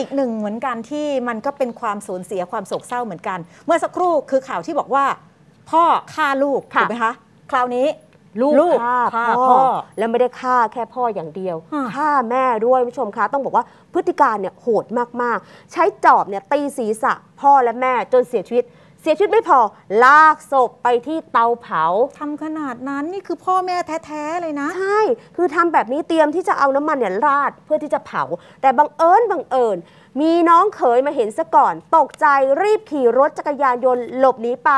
อีกหนึ่งเหมือนกันที่มันก็เป็นความสูญเสียความโศกเศร้าเหมือนกัน เมื่อสักครู่คือข่าวที่บอกว่า พ่อฆ่าลูกถูกไหมคะคราวนี้ ลูกฆ่าพ่อ แล้วไม่ได้ฆ่าแค่พ่ออย่างเดียวฆ่าแม่ด้วยผู้ชมคะ ต้องบอกว่าพฤติการเนี่ยโหดมาก ๆ ใช้จอบเนี่ยตีศีรษะ พ่อและแม่จนเสียชีวิตเสียชีวิตไม่พอลากศพไปที่เตาเผาทำขนาดนั้นนี่คือพ่อแม่แท้ ๆ เลยนะ ใช่ คือทำแบบนี้เตรียมที่จะเอาน้ำมันเนี่ยราดเพื่อที่จะเผา แต่บังเอิญบังเอิญมีน้องเขยมาเห็นซะก่อน ตกใจรีบขี่รถจักรยานยนต์หลบหนีไป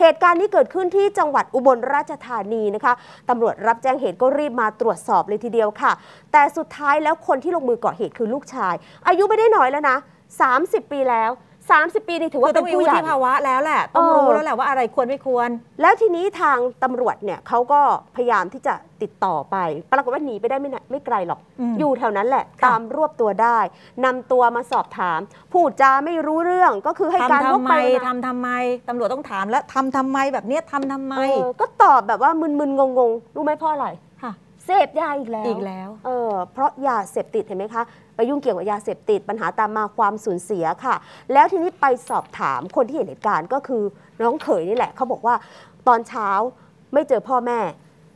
เหตุการณ์นี้เกิดขึ้นที่จังหวัดอุบลราชธานีนะคะตำรวจรับแจ้งเหตุก็รีบมาตรวจสอบเลยทีเดียวค่ะ แต่สุดท้ายแล้วคนที่ลงมือก่อเหตุคือลูกชาย อายุไม่ได้น้อยแล้วนะ30 ปีแล้ว30 ปีนี่ถือว่าเป็นผู้ที่ภาวะแล้วแหละ ต้องรู้แล้วแหละว่าอะไรควรไม่ควร แล้วทีนี้ทางตำรวจเนี่ยเขาก็พยายามที่จะติดต่อไป ปรากฏว่าหนีไปได้ไม่ไม่ไกลหรอกอยู่แถวนั้นแหละตามรวบตัวได้ นำตัวมาสอบถามพูดจาไม่รู้เรื่องก็คือให้การวกไปทำทำไมตำรวจต้องถามแล้วทำทำไมแบบเนี้ยทำทำไมก็ตอบแบบว่ามึนๆงงๆรู้ไหมพ่ออะไรเสพยาอีกแล้วอีกแล้ว เออเพราะยาเสพติดเห็นไหมคะ ไปยุ่งเกี่ยวกับยาเสพติดปัญหาตามมาความสูญเสียค่ะ แล้วทีนี้ไปสอบถามคนที่เห็นเหตุการณ์ก็คือน้องเขยนี่แหละเขาบอกว่า ตอนเช้าไม่เจอพ่อแม่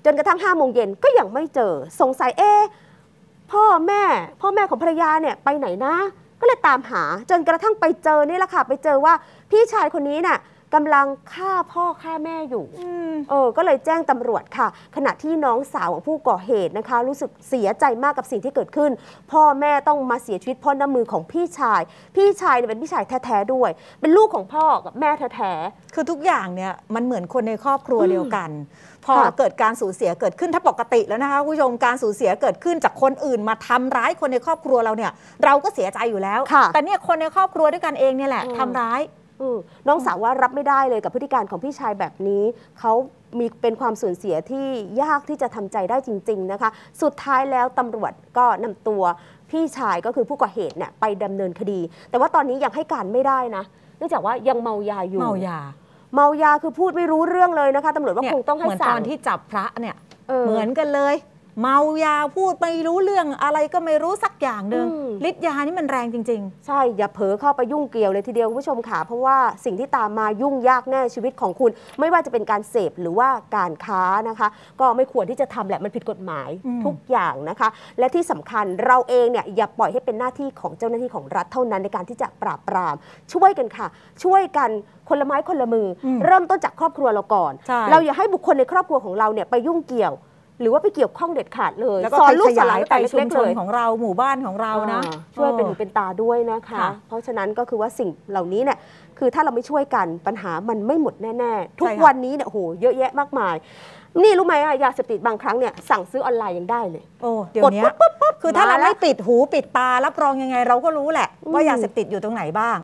จนกระทั่งห้าโมงเย็นก็ยังไม่เจอ สงสัยเอ๊พ่อแม่ พ่อแม่ของภรรยาเนี่ยไปไหนนะ ก็เลยตามหา จนกระทั่งไปเจอนี่แหละค่ะไปเจอว่าพี่ชายคนนี้น่ะกำลังฆ่าพ่อฆ่าแม่อยู่เออ ก็เลยแจ้งตำรวจค่ะ ขณะที่น้องสาวของผู้ก่อเหตุนะคะ รู้สึกเสียใจมากกับสิ่งที่เกิดขึ้น พ่อแม่ต้องมาเสียชีวิตเพราะน้ำมือของพี่ชาย พี่ชายเยเป็นพี่ชายแท้ ๆ ด้วย เป็นลูกของพ่อกับแม่แท้ๆคือทุกอย่างเนี่ยมันเหมือนคนในครอบครัวเดียวกันพอเกิดการสูญเสียเกิดขึ้นถ้าปกติแล้วนะคะผู้ชมการสูญเสียเกิดขึ้นจากคนอื่นมาทำร้ายคนในครอบครัวเราเนี่ย เราก็เสียใจอยู่แล้วแต่เนี่ยคนในครอบครัวด้วยกันเองเนี่ยแหละ ทำร้ายน้องสาวว่ารับไม่ได้เลยกับพฤติการของพี่ชายแบบนี้ เขามีเป็นความสูญเสียที่ยากที่จะทำใจได้จริงๆนะคะ สุดท้ายแล้วตำรวจก็นำตัวพี่ชายก็คือผู้ก่อเหตุเนี่ยไปดำเนินคดี แต่ว่าตอนนี้ยังให้การไม่ได้นะ เนื่องจากว่ายังเมายาอยู่ เมายา เมายาคือพูดไม่รู้เรื่องเลยนะคะตำรวจว่าคงต้องให้สั่งเหมือนตอนที่จับพระเนี่ย เหมือนกันเลยเมายาพูดไม่รู้เรื่องอะไรก็ไม่รู้สักอย่างหนึ่งฤทธิ์ยานี่มันแรงจริงๆ ใช่ อย่าเผลอเข้าไปยุ่งเกี่ยวเลยทีเดียว คุณผู้ชมค่ะ เพราะว่าสิ่งที่ตามมายุ่งยากแน่ชีวิตของคุณ ไม่ว่าจะเป็นการเสพหรือว่าการค้านะคะ ก็ไม่ควรที่จะทำแหละมันผิดกฎหมายทุกอย่างนะคะและที่สำคัญเราเองเนี่ย อย่าปล่อยให้เป็นหน้าที่ของเจ้าหน้าที่ของรัฐเท่านั้นในการที่จะปราบปราม ช่วยกันค่ะ ช่วยกันคนละไม้คนละมือ เริ่มต้นจากครอบครัวเราก่อน เราอย่าให้บุคคลในครอบครัวของเราเนี่ยไปยุ่งเกี่ยวหรือว่าไปเกี่ยวข้องเด็ดขาดเลยสอนลูกสลายไปชุมชนของเราหมู่บ้านของเรานะช่วยเป็นหูเป็นตาด้วยนะคะ เพราะฉะนั้นก็คือว่าสิ่งเหล่านี้เนี่ยคือถ้าเราไม่ช่วยกันปัญหามันไม่หมดแน่ ๆ ทุกวันนี้เนี่ยโหเยอะแยะมากมายนี่รู้ไหมอะยาเสพติดบางครั้งเนี่ยสั่งซื้อออนไลน์ยังได้เลยโอ้เดี๋ยวนี้คือถ้าเราไม่ปิดหูปิดตารับรองยังไง เราก็รู้แหละ ว่ายาเสพติดอยู่ตรงไหนบ้าง